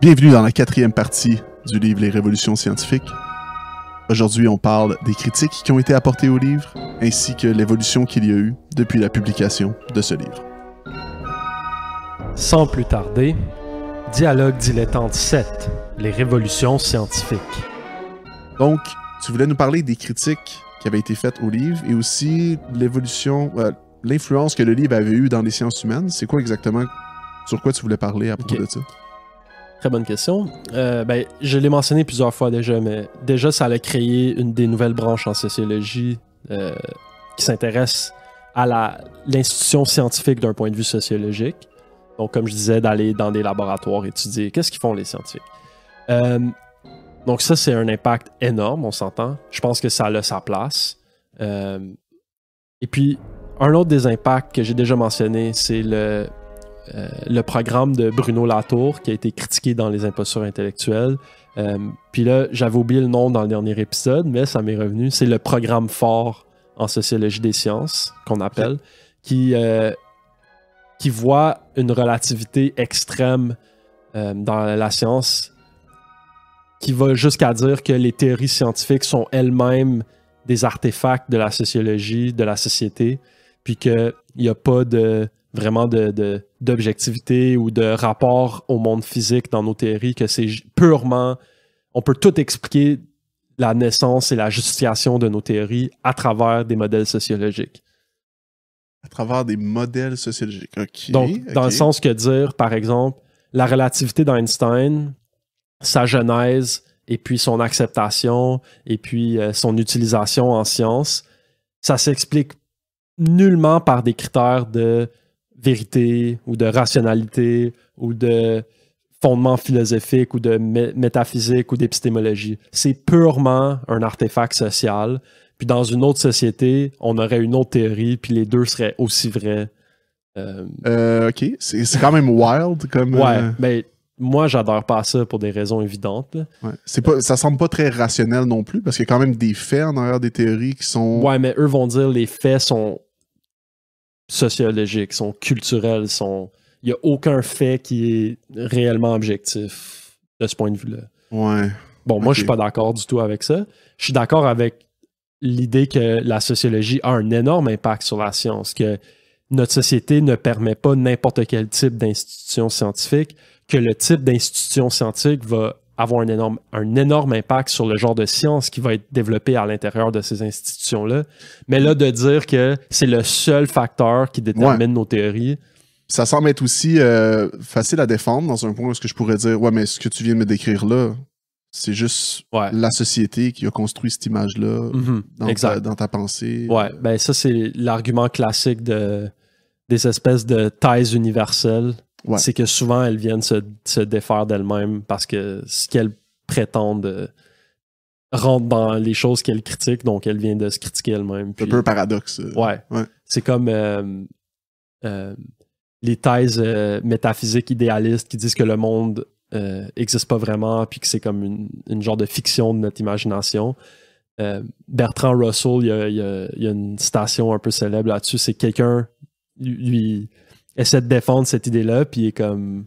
Bienvenue dans la quatrième partie du livre Les Révolutions scientifiques. Aujourd'hui, on parle des critiques qui ont été apportées au livre, ainsi que l'évolution qu'il y a eu depuis la publication de ce livre. Sans plus tarder, Dialogue dilettante 7, Les Révolutions scientifiques. Donc, tu voulais nous parler des critiques qui avaient été faites au livre et aussi l'évolution, euh, l'influence que le livre avait eue dans les sciences humaines. C'est quoi exactement sur quoi tu voulais parler à propos de ça? Très bonne question. Euh, ben, je l'ai mentionné plusieurs fois déjà, mais déjà, ça allait créer une des nouvelles branches en sociologie euh, qui s'intéresse à l'institution scientifique d'un point de vue sociologique. Donc, comme je disais, d'aller dans des laboratoires étudier qu'est-ce qu'ils font les scientifiques. Euh, donc, ça, c'est un impact énorme, on s'entend. Je pense que ça a sa place. et puis, un autre des impacts que j'ai déjà mentionné, c'est le euh, le programme de Bruno Latour qui a été critiqué dans les impostures intellectuelles. Euh, puis là, j'avais oublié le nom dans le dernier épisode, mais ça m'est revenu. C'est le programme fort en sociologie des sciences qu'on appelle, qui, euh, qui voit une relativité extrême dans la science qui va jusqu'à dire que les théories scientifiques sont elles-mêmes des artefacts de la sociologie, de la société, puis qu'il n'y a pas de vraiment d'objectivité de, d'objectivité ou de rapport au monde physique dans nos théories, que c'est purement, on peut tout expliquer la naissance et la justification de nos théories à travers des modèles sociologiques. À travers des modèles sociologiques, ok. Donc, dans le sens que dire, par exemple, la relativité d'Einstein, sa genèse et puis son acceptation et puis euh, son utilisation en science, ça s'explique nullement par des critères de vérité ou de rationalité ou de fondement philosophique ou de métaphysique ou d'épistémologie. C'est purement un artefact social. Puis dans une autre société, on aurait une autre théorie, puis les deux seraient aussi vrais. Euh, euh, ok, c'est quand même wild comme. Ouais, euh, mais moi, j'adore pas ça pour des raisons évidentes. Ouais. C'est pas, ça semble pas très rationnel non plus, parce qu'il y a quand même des faits en arrière des théories qui sont. Ouais, mais eux vont dire les faits sont sociologiques, sont culturels, sont. Il n'y a aucun fait qui est réellement objectif de ce point de vue-là. Bon, moi, je suis pas d'accord du tout avec ça. Je suis d'accord avec l'idée que la sociologie a un énorme impact sur la science, que notre société ne permet pas n'importe quel type d'institution scientifique, que le type d'institution scientifique va avoir un énorme, un énorme impact sur le genre de science qui va être développée à l'intérieur de ces institutions-là. Mais là, de dire que c'est le seul facteur qui détermine nos théories. Ça semble être aussi euh, facile à défendre dans un point où ce que je pourrais dire, ouais, mais ce que tu viens de me décrire là, c'est juste la société qui a construit cette image-là mhm. dans, ta pensée. Ouais, ben ça, c'est l'argument classique de, des espèces de thèses universelles c'est que souvent, elles viennent se, défaire d'elles-mêmes parce que ce qu'elles prétendent euh, rentre dans les choses qu'elles critiquent, donc elles viennent de se critiquer elles-mêmes. C'est un peu paradoxe. Euh, ouais. C'est comme euh, les thèses métaphysiques idéalistes qui disent que le monde n'existe pas vraiment, puis que c'est comme une, une, genre de fiction de notre imagination. Bertrand Russell, il a, y a une citation un peu célèbre là-dessus, c'est quelqu'un lui essaie de défendre cette idée-là, puis est comme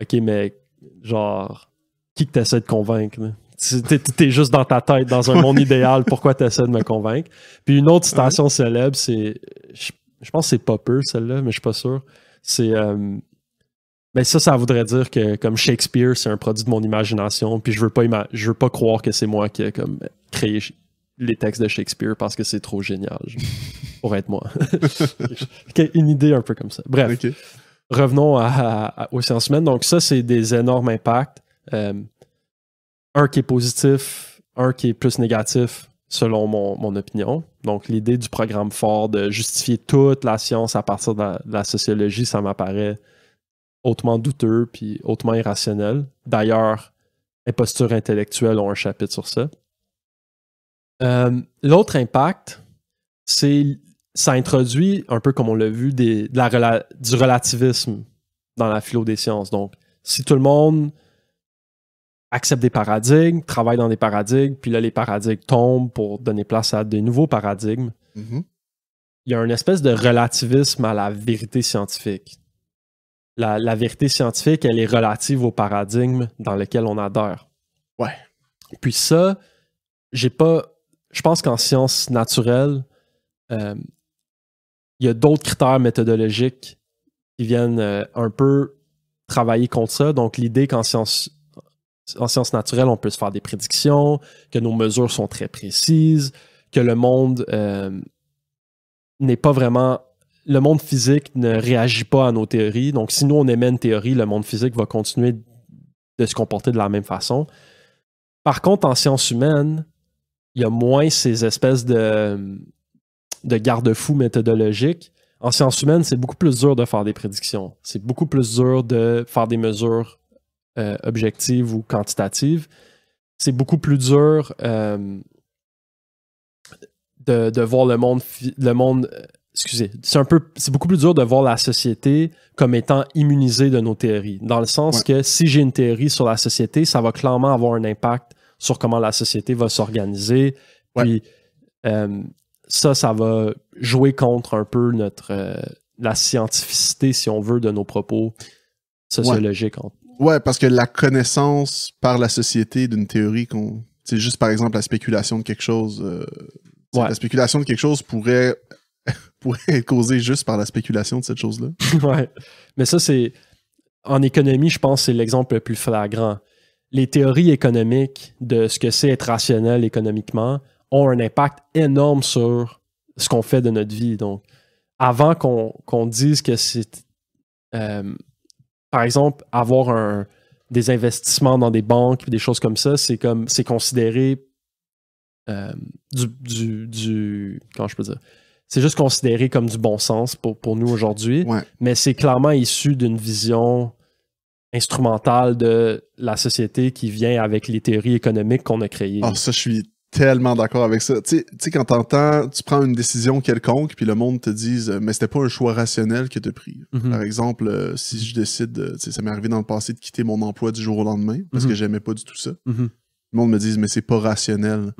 OK, mais genre, qui que t'essaies de convaincre? T'es, juste dans ta tête, dans un monde idéal, pourquoi t'essaies de me convaincre? Puis une autre citation célèbre, c'est. Je, pense que c'est Popper, celle-là, mais je suis pas sûr. C'est. mais euh, ben ça, ça voudrait dire que comme Shakespeare, c'est un produit de mon imagination, puis je veux pas, je veux pas croire que c'est moi qui ai comme créé les textes de Shakespeare parce que c'est trop génial. pour être moi. une idée un peu comme ça. Bref. Revenons à, aux sciences humaines. Donc, ça, c'est des énormes impacts. Euh, un qui est positif, un qui est plus négatif, selon mon, opinion. Donc, l'idée du programme fort de justifier toute la science à partir de la, sociologie, ça m'apparaît hautement douteux puis hautement irrationnel. D'ailleurs, les postures intellectuelles ont un chapitre sur ça. Euh, l'autre impact, c'est ça introduit, un peu comme on l'a vu, de du relativisme dans la philo des sciences. Donc, si tout le monde accepte des paradigmes, travaille dans des paradigmes, puis là, les paradigmes tombent pour donner place à de nouveaux paradigmes, mm-hmm. il y a une espèce de relativisme à la vérité scientifique. La, vérité scientifique, elle est relative au paradigme dans lequel on adhère. Ouais. Puis ça, j'ai pas. Je pense qu'en sciences naturelles, euh, il y a d'autres critères méthodologiques qui viennent euh, un peu travailler contre ça. Donc, l'idée qu'en sciences en naturelles, on peut se faire des prédictions, que nos mesures sont très précises, que le monde euh, n'est pas vraiment. Le monde physique ne réagit pas à nos théories. Donc, si nous, on émet une théorie, le monde physique va continuer de se comporter de la même façon. Par contre, en sciences humaines, il y a moins ces espèces de, de garde-fous méthodologique. En sciences humaines, c'est beaucoup plus dur de faire des prédictions. C'est beaucoup plus dur de faire des mesures euh, objectives ou quantitatives. C'est beaucoup plus dur euh, de, voir le monde, le monde euh, excusez, c'est un peu, c'est beaucoup plus dur de voir la société comme étant immunisée de nos théories. Dans le sens que si j'ai une théorie sur la société, ça va clairement avoir un impact sur comment la société va s'organiser. Puis, ça, ça va jouer contre un peu notre euh, la scientificité, si on veut, de nos propos sociologiques. Ouais, parce que la connaissance par la société d'une théorie qu'on. C'est juste par exemple la spéculation de quelque chose. Euh, la spéculation de quelque chose pourrait, pourrait être causée juste par la spéculation de cette chose-là. ouais. Mais ça, c'est. En économie, je pense que c'est l'exemple le plus flagrant. Les théories économiques de ce que c'est être rationnel économiquement, ont un impact énorme sur ce qu'on fait de notre vie. Donc, avant qu'on dise que c'est, euh, par exemple, avoir un, des investissements dans des banques, des choses comme ça, c'est comme c'est considéré euh, du, du, du, comment je peux dire, c'est juste considéré comme du bon sens pour, nous aujourd'hui, mais c'est clairement issu d'une vision instrumentale de la société qui vient avec les théories économiques qu'on a créées. Ah, ça, je suis tellement d'accord avec ça. Tu sais, quand t'entends, tu prends une décision quelconque, puis le monde te dit euh, « mais c'était pas un choix rationnel que t'as pris. Mhm. Par exemple, euh, si je décide, ça m'est arrivé dans le passé de quitter mon emploi du jour au lendemain parce que mhm. j'aimais pas du tout ça. Mhm. Le monde me dit « mais c'est pas rationnel.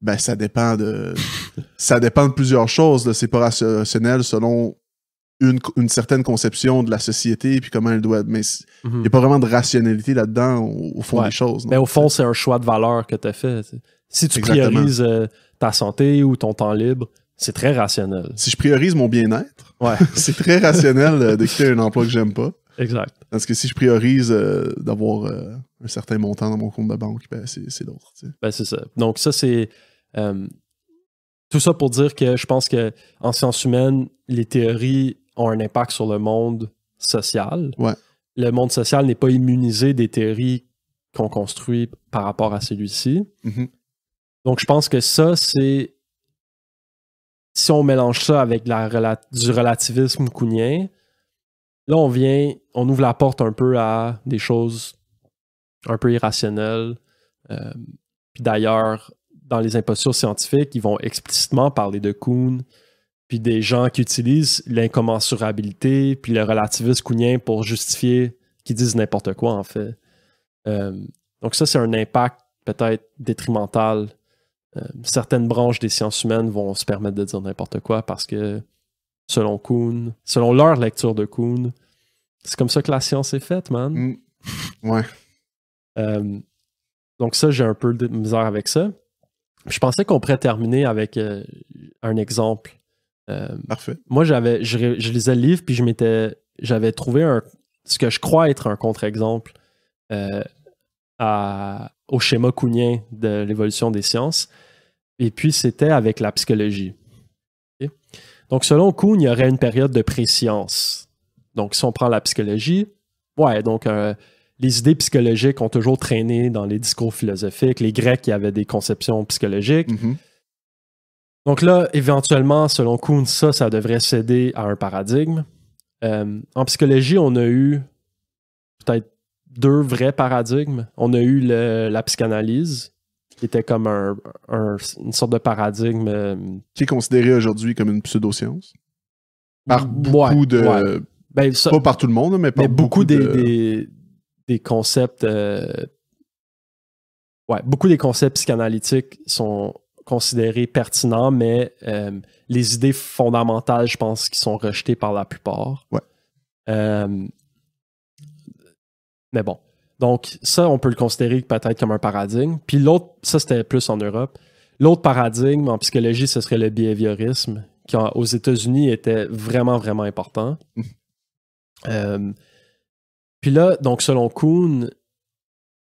Ben, ça dépend de. ça dépend de plusieurs choses. C'est pas rationnel selon une, certaine conception de la société puis comment elle doit. Mais il n'y a pas vraiment de rationalité là-dedans au, fond des choses. Mais ben, au fond, c'est un choix de valeur que tu as fait. Si tu priorises euh, ta santé ou ton temps libre, c'est très rationnel. Si je priorise mon bien-être, c'est très rationnel euh, de un emploi que j'aime pas. Exact. Parce que si je priorise euh, d'avoir un certain montant dans mon compte de banque, ben, c'est l'autre. Ben c'est ça. Donc ça, c'est... tout ça pour dire que je pense que en sciences humaines, les théories ont un impact sur le monde social. Ouais. Le monde social n'est pas immunisé des théories qu'on construit par rapport à celui-ci. Mm-hmm. Donc, je pense que ça, c'est. Si on mélange ça avec du relativisme counien, là, on vient, on ouvre la porte un peu à des choses un peu irrationnelles. Euh, puis d'ailleurs, dans les impostures scientifiques, ils vont explicitement parler de Kuhn, puis des gens qui utilisent l'incommensurabilité, puis le relativisme counien pour justifier qu'ils disent n'importe quoi, en fait. Euh, donc ça, c'est un impact peut-être détrimental euh, certaines branches des sciences humaines vont se permettre de dire n'importe quoi parce que, selon Kuhn, selon leur lecture de Kuhn, c'est comme ça que la science est faite, man. Mm. Ouais. Euh, donc ça, j'ai un peu de misère avec ça. Je pensais qu'on pourrait terminer avec euh, un exemple. Parfait. Moi, j'avais, je, je, lisais le livre, puis je m'étais, j'avais trouvé un, ce que je crois être un contre-exemple à, au schéma Kuhnien de l'évolution des sciences. Et puis, c'était avec la psychologie. Donc, selon Kuhn, il y aurait une période de pré-science. Donc, si on prend la psychologie, ouais, donc euh, les idées psychologiques ont toujours traîné dans les discours philosophiques. Les Grecs, y avaient des conceptions psychologiques. Mm-hmm. Donc là, éventuellement, selon Kuhn, ça, ça devrait céder à un paradigme. Euh, en psychologie, on a eu peut-être deux vrais paradigmes. On a eu la psychanalyse, qui était comme un, une sorte de paradigme. Euh, qui est considéré aujourd'hui comme une pseudo-science. Par beaucoup de. Ben, pas par tout le monde, mais par beaucoup, des, des, concepts. Euh, ouais, beaucoup des concepts psychanalytiques sont considérés pertinents, mais euh, les idées fondamentales, je pense, qui sont rejetées par la plupart. Ouais. Mais bon. Donc, ça, on peut le considérer peut-être comme un paradigme. Puis l'autre, ça, c'était plus en Europe. L'autre paradigme en psychologie, ce serait le behaviorisme, qui aux États-Unis était vraiment, vraiment important. Euh, puis là, donc, selon Kuhn,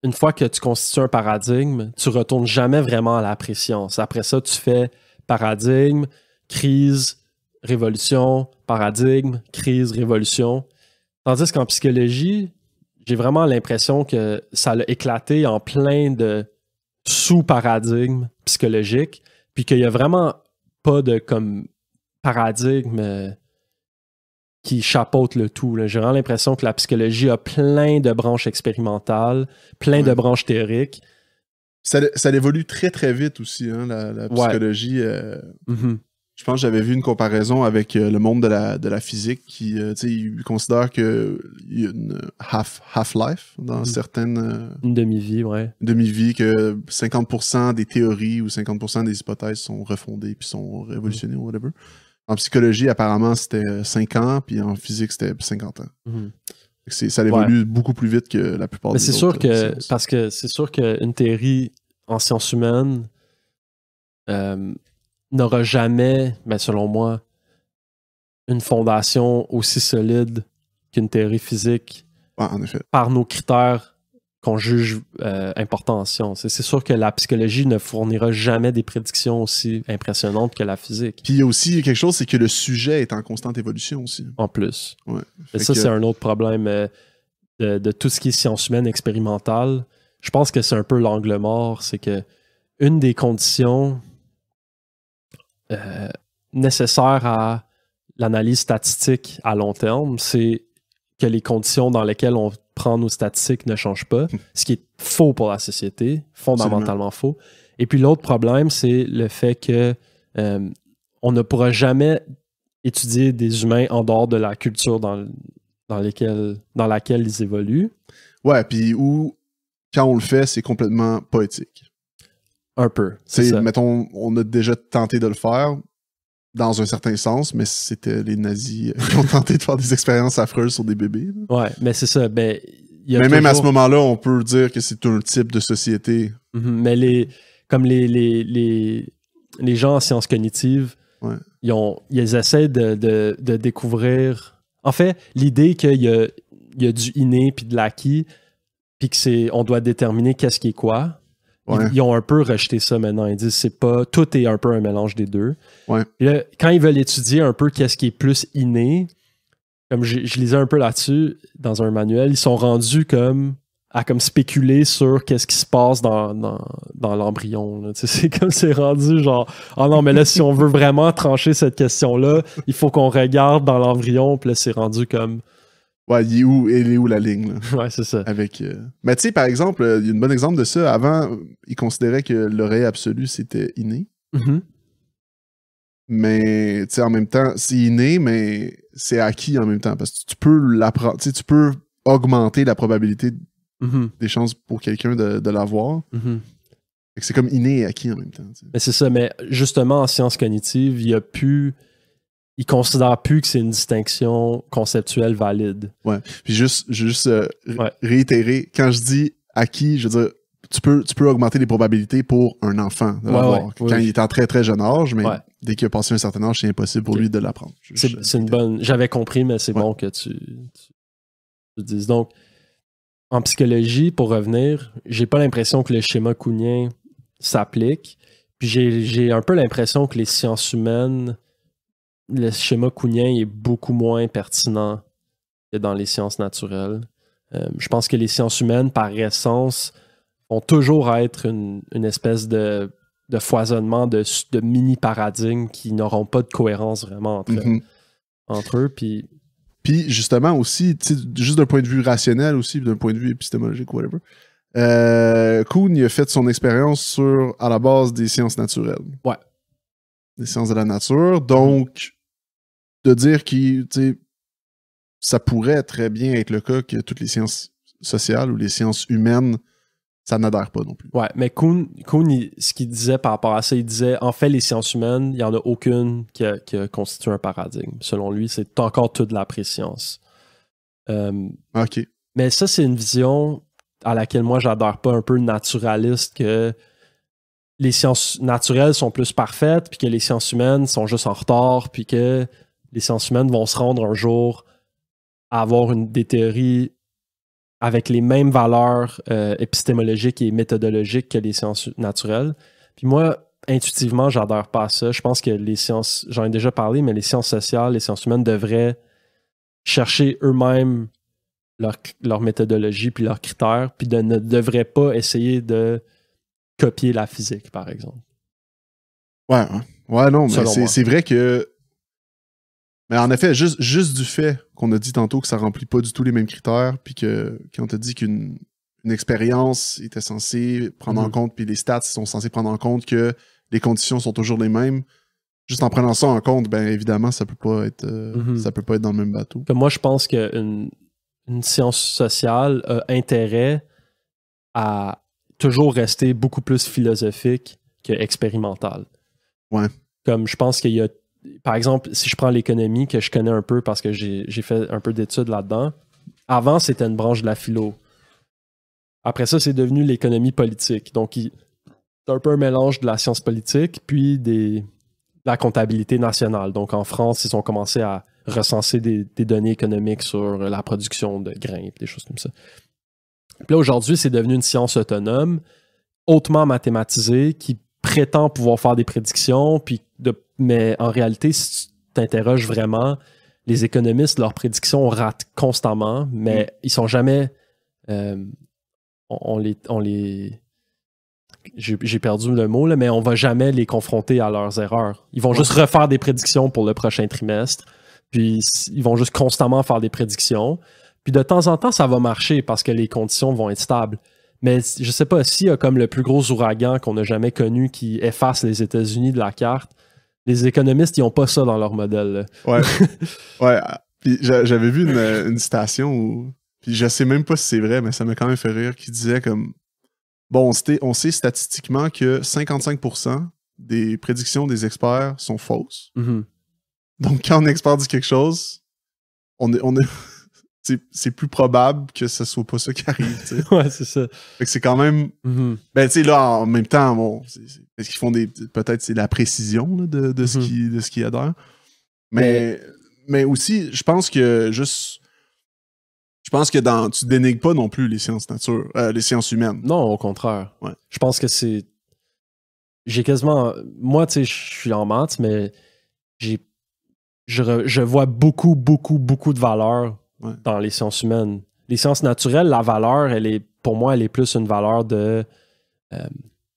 une fois que tu constitues un paradigme, tu retournes jamais vraiment à la pression. Après ça, tu fais paradigme, crise, révolution, paradigme, crise, révolution. Tandis qu'en psychologie, j'ai vraiment l'impression que ça l'a éclaté en plein de sous-paradigmes psychologiques, puis qu'il n'y a vraiment pas de comme paradigme euh, qui chapeaute le tout. J'ai vraiment l'impression que la psychologie a plein de branches expérimentales, plein de branches théoriques. Ça, évolue très très vite aussi, hein, la, psychologie. Euh, mm-hmm je pense que j'avais vu une comparaison avec euh, le monde de la, de la physique qui, considère euh, sais, qu'il y a une half, half-life dans mm. certaines... Euh, une demi-vie, ouais. demi-vie, que 50% des théories ou 50% des hypothèses sont refondées puis sont révolutionnées ou whatever. En psychologie, apparemment, c'était 5 ans, puis en physique, c'était 50 ans. Mm. Ça évolue beaucoup plus vite que la plupart Mais des c'est sûr que, Parce que c'est sûr qu'une théorie en sciences humaines n'aura jamais, mais ben, selon moi, une fondation aussi solide qu'une théorie physique en effet. par nos critères qu'on juge euh, importants en science. C'est sûr que la psychologie ne fournira jamais des prédictions aussi impressionnantes que la physique. Puis il y a aussi quelque chose, c'est que le sujet est en constante évolution aussi. En plus. ça, c'est un autre problème euh, de, tout ce qui est science humaine expérimentale. Je pense que c'est un peu l'angle mort, c'est que une des conditions euh, nécessaire à l'analyse statistique à long terme, c'est que les conditions dans lesquelles on prend nos statistiques ne changent pas, hmm. ce qui est faux pour la société, fondamentalement faux. Et puis l'autre problème, c'est le fait que euh, on ne pourra jamais étudier des humains en dehors de la culture dans, dans, dans laquelle ils évoluent. Ouais, puis où, quand on le fait, c'est complètement poétique. Un peu. C'est, mettons, on a déjà tenté de le faire dans un certain sens, mais c'était les nazis qui ont tenté de faire des expériences affreuses sur des bébés. Ouais, mais c'est ça. Ben, mais même à ce moment-là, on peut dire que c'est un type de société. Mm-hmm, mais les, comme les, les, les, gens en sciences cognitives, ils, essaient de, découvrir. En fait, l'idée qu'il y a, y a du inné puis de l'acquis, puis que c'est on doit déterminer qu'est-ce qui est quoi, ils, ont un peu rejeté ça maintenant. Ils disent c'est pas tout est un peu un mélange des deux. quand ils veulent étudier un peu qu'est-ce qui est plus inné, comme je, lisais un peu là-dessus dans un manuel, ils sont rendus comme à comme spéculer sur qu'est-ce qui se passe dans, dans, l'embryon. C'est comme c'est rendu genre oh non, mais là, si on veut vraiment trancher cette question-là, il faut qu'on regarde dans l'embryon, puis là, c'est rendu comme Ouais, il est où, est où la ligne? Ouais, c'est ça. Avec, euh, Mais tu sais, par exemple, euh, il y a un bon exemple de ça. Avant, ils considéraient que l'oreille absolue, c'était inné. Mm-hmm. Mais tu sais, en même temps, c'est inné, mais c'est acquis en même temps. Parce que tu peux l'apprendre, tu peux augmenter la probabilité mm-hmm. des chances pour quelqu'un de, l'avoir. Mm-hmm. C'est comme inné et acquis en même temps. Mais c'est ça, mais justement, en sciences cognitives, il y a plus ne considère plus que c'est une distinction conceptuelle valide. Ouais. Puis juste, juste euh, réitérer, quand je dis acquis, je veux dire, tu peux, tu peux augmenter les probabilités pour un enfant de l'avoir. quand il est en très très jeune âge, mais dès qu'il a passé un certain âge, c'est impossible pour lui de l'apprendre. C'est une euh, bonne. J'avais compris, mais c'est bon que tu, tu, dises. Donc, en psychologie, pour revenir, j'ai pas l'impression que le schéma counien s'applique. Puis j'ai un peu l'impression que les sciences humaines le schéma Counien est beaucoup moins pertinent que dans les sciences naturelles. Euh, je pense que les sciences humaines, par essence, vont toujours être une, espèce de, de, foisonnement de, mini-paradigmes qui n'auront pas de cohérence vraiment entre, mhm. eux. Puis puis justement aussi, juste d'un point de vue rationnel aussi, d'un point de vue épistémologique, whatever, euh, Kuhn a fait son expérience sur, à la base, des sciences naturelles. Ouais. Des sciences de la nature. Donc, de dire que ça pourrait très bien être le cas que toutes les sciences sociales ou les sciences humaines, ça n'adhère pas non plus. Ouais, mais Kuhn, ce qu'il disait par rapport à ça, il disait en fait, les sciences humaines, il n'y en a aucune qui, a, qui constitue un paradigme. Selon lui, c'est encore tout de la préscience. Euh, OK. Mais ça, c'est une vision à laquelle moi, j'adore pas un peu naturaliste que les sciences naturelles sont plus parfaites, puis que les sciences humaines sont juste en retard, puis que les sciences humaines vont se rendre un jour à avoir une, des théories avec les mêmes valeurs euh, épistémologiques et méthodologiques que les sciences naturelles. Puis moi, intuitivement, j'adore pas ça. Je pense que les sciences, j'en ai déjà parlé, mais les sciences sociales, les sciences humaines devraient chercher eux-mêmes leur, méthodologie puis leurs critères, puis ne devraient pas essayer de copier la physique, par exemple. Ouais, hein. ouais, non, mais c'est vrai que mais en effet, juste, juste du fait qu'on a dit tantôt que ça remplit pas du tout les mêmes critères, puis que quand on te dit qu'une expérience était censée prendre en mhm. compte, puis les stats sont censés prendre en compte que les conditions sont toujours les mêmes, juste en prenant ça en compte, ben évidemment, ça peut pas être, euh, mhm. ça peut pas être dans le même bateau. moi, je pense qu'une une science sociale a intérêt à toujours rester beaucoup plus philosophique que expérimentale. Ouais. Comme je pense qu'il y a par exemple, si je prends l'économie que je connais un peu parce que j'ai fait un peu d'études là-dedans, avant, c'était une branche de la philo. Après ça, c'est devenu l'économie politique. Donc, c'est un peu un mélange de la science politique puis de la comptabilité nationale. Donc, en France, ils ont commencé à recenser des, des données économiques sur la production de grains des choses comme ça. Puis là, aujourd'hui, c'est devenu une science autonome, hautement mathématisée, qui prétend pouvoir faire des prédictions, puis de mais en réalité, si tu t'interroges vraiment, les économistes, leurs prédictions ratent constamment, mais mm. ils sont jamais. Euh, on, les. j'ai perdu le mot, là, mais on va jamais les confronter à leurs erreurs. Ils vont juste refaire des prédictions pour le prochain trimestre, puis ils vont juste constamment faire des prédictions. Puis de temps en temps, ça va marcher parce que les conditions vont être stables. Mais je sais pas, s'il y a comme le plus gros ouragan qu'on a jamais connu qui efface les États-Unis de la carte, les économistes, ils n'ont pas ça dans leur modèle. Ouais. Ah, j'avais vu une, citation où. Puis je sais même pas si c'est vrai, mais ça m'a quand même fait rire, qui disait comme. Bon, on sait statistiquement que 55% des prédictions des experts sont fausses. Mm-hmm. Donc, quand un expert dit quelque chose, on on est, c'est plus probable que ce soit pas ça qui arrive. ouais, c'est ça. Fait que c'est quand même. Mm-hmm. Ben, tu sais, là, en même temps, bon, est-ce qu'ils font des. Peut-être c'est la précision de, de, ce mm-hmm. qui, de ce qu'ils adorent Mais, mais, aussi, je pense que juste. Je pense que dans, tu dénigres pas non plus les sciences nature, euh, les sciences humaines. Non, au contraire. Ouais. Je pense que c'est. J'ai quasiment. Moi, tu sais, je suis en maths, mais j'ai. Je, je vois beaucoup, beaucoup, beaucoup de valeurs dans les sciences humaines. Les sciences naturelles, la valeur, elle est, pour moi, elle est plus une valeur de euh,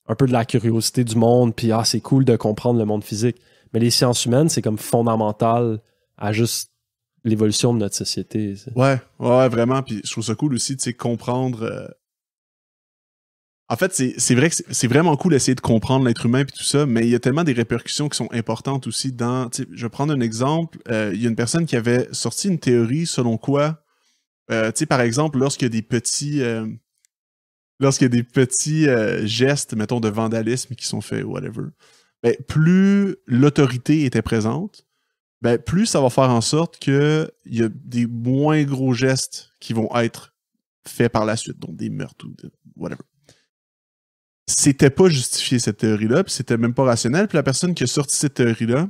un peu de la curiosité du monde, puis ah, c'est cool de comprendre le monde physique. Mais les sciences humaines, c'est comme fondamental à juste l'évolution de notre société. Ouais, ouais, vraiment. Puis je trouve ça cool aussi, tu sais, comprendre. Euh, en fait, c'est vrai que c'est vraiment cool d'essayer de comprendre l'être humain et tout ça, mais il y a tellement des répercussions qui sont importantes aussi dans. Je vais prendre un exemple. Euh, il y a une personne qui avait sorti une théorie selon quoi, euh, par exemple, lorsqu'il y a des petits. Euh, des petits euh, gestes, mettons, de vandalisme qui sont faits, whatever, ben, plus l'autorité était présente, ben, plus ça va faire en sorte qu'il y a des moins gros gestes qui vont être faits par la suite, donc des meurtres ou whatever c'était pas justifié cette théorie-là, puis c'était même pas rationnel. Puis la personne qui a sorti cette théorie-là,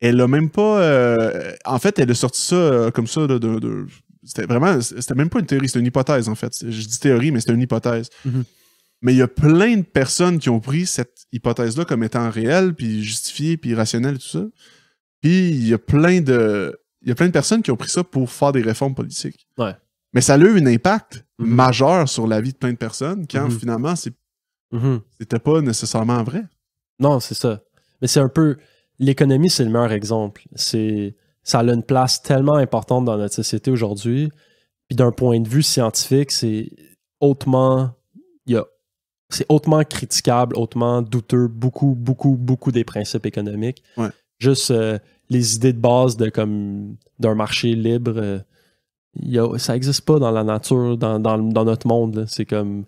elle a même pas. Euh, en fait, elle a sorti ça euh, comme ça. De, c'était vraiment. C'était même pas une théorie, c'était une hypothèse, en fait. Je dis théorie, mais c'était une hypothèse. Mm-hmm. Mais il y a plein de personnes qui ont pris cette hypothèse-là comme étant réelle, puis justifiée, puis rationnelle, tout ça. Puis il y a plein de. Il y a plein de personnes qui ont pris ça pour faire des réformes politiques. Mais ça a eu un impact mm-hmm. majeur sur la vie de plein de personnes quand mm-hmm. finalement c'est Mhm. C'était pas nécessairement vrai. Non, c'est ça. Mais c'est un peu. L'économie, c'est le meilleur exemple. C'est ça a une place tellement importante dans notre société aujourd'hui. Puis d'un point de vue scientifique, c'est hautement, c'est hautement critiquable, hautement douteux, beaucoup, beaucoup, beaucoup des principes économiques. Juste euh, les idées de base de comme d'un marché libre, euh, ça n'existe pas dans la nature, dans notre monde. C'est comme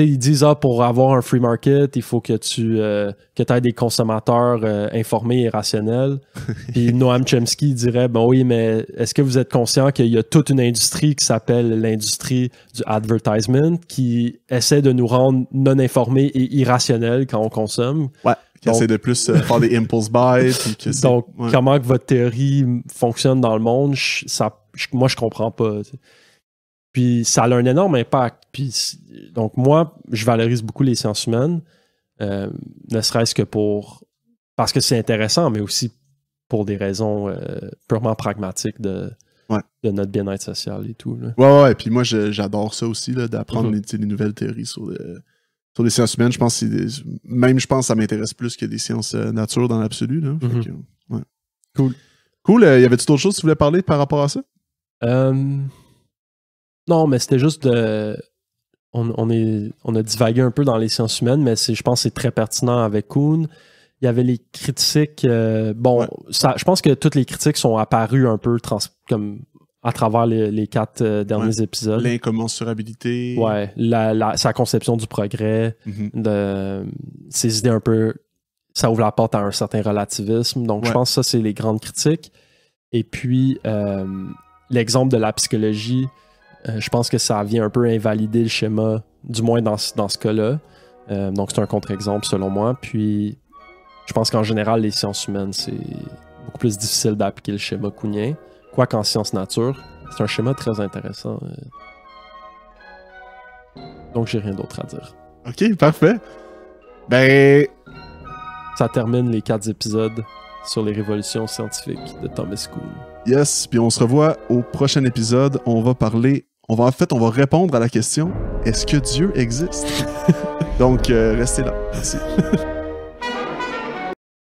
ils disent ah, pour avoir un free market, il faut que tu euh, que aies des consommateurs euh, informés et rationnels. Puis Noam Chomsky dirait bon oui, mais est-ce que vous êtes conscient qu'il y a toute une industrie qui s'appelle l'industrie du advertisement qui essaie de nous rendre non informés et irrationnels quand on consomme? Ouais. Qui essaie de plus euh, faire des impulse buys. donc, comment que votre théorie fonctionne dans le monde, ça, moi, je comprends pas. Puis ça a un énorme impact puis, donc, moi, je valorise beaucoup les sciences humaines, euh, ne serait-ce que pour. Parce que c'est intéressant, mais aussi pour des raisons euh, purement pragmatiques de, de notre bien-être social et tout. Ouais, ouais, et puis moi, j'adore ça aussi, d'apprendre mhm. les, nouvelles théories sur, les sciences humaines. Je pense même, je pense que ça m'intéresse plus que des sciences euh, nature dans l'absolu. Mhm. Cool. Cool. Il y avait-tu d'autres choses que tu voulais parler par rapport à ça? non, mais c'était juste de on, est, on a divagué un peu dans les sciences humaines, mais je pense que c'est très pertinent avec Kuhn. Il y avait les critiques. Euh, bon, ça, je pense que toutes les critiques sont apparues un peu comme à travers les, quatre euh, derniers épisodes. L'incommensurabilité. Ouais, la, sa conception du progrès, mm-hmm. de, ses idées un peu. Ça ouvre la porte à un certain relativisme. Donc, je pense que ça, c'est les grandes critiques. Et puis, euh, l'exemple de la psychologie, euh, je pense que ça vient un peu invalider le schéma, du moins dans, ce cas-là. Euh, donc c'est un contre-exemple selon moi. Puis je pense qu'en général, les sciences humaines, c'est beaucoup plus difficile d'appliquer le schéma counien. quoi qu'en sciences nature, c'est un schéma très intéressant. Euh. Donc j'ai rien d'autre à dire. Ok, parfait. Ben. Ça termine les quatre épisodes sur les révolutions scientifiques de Thomas Kuhn. Yes, puis on se revoit au prochain épisode. On va parler on va en fait, on va répondre à la question est-ce que Dieu existe Donc, euh, restez là.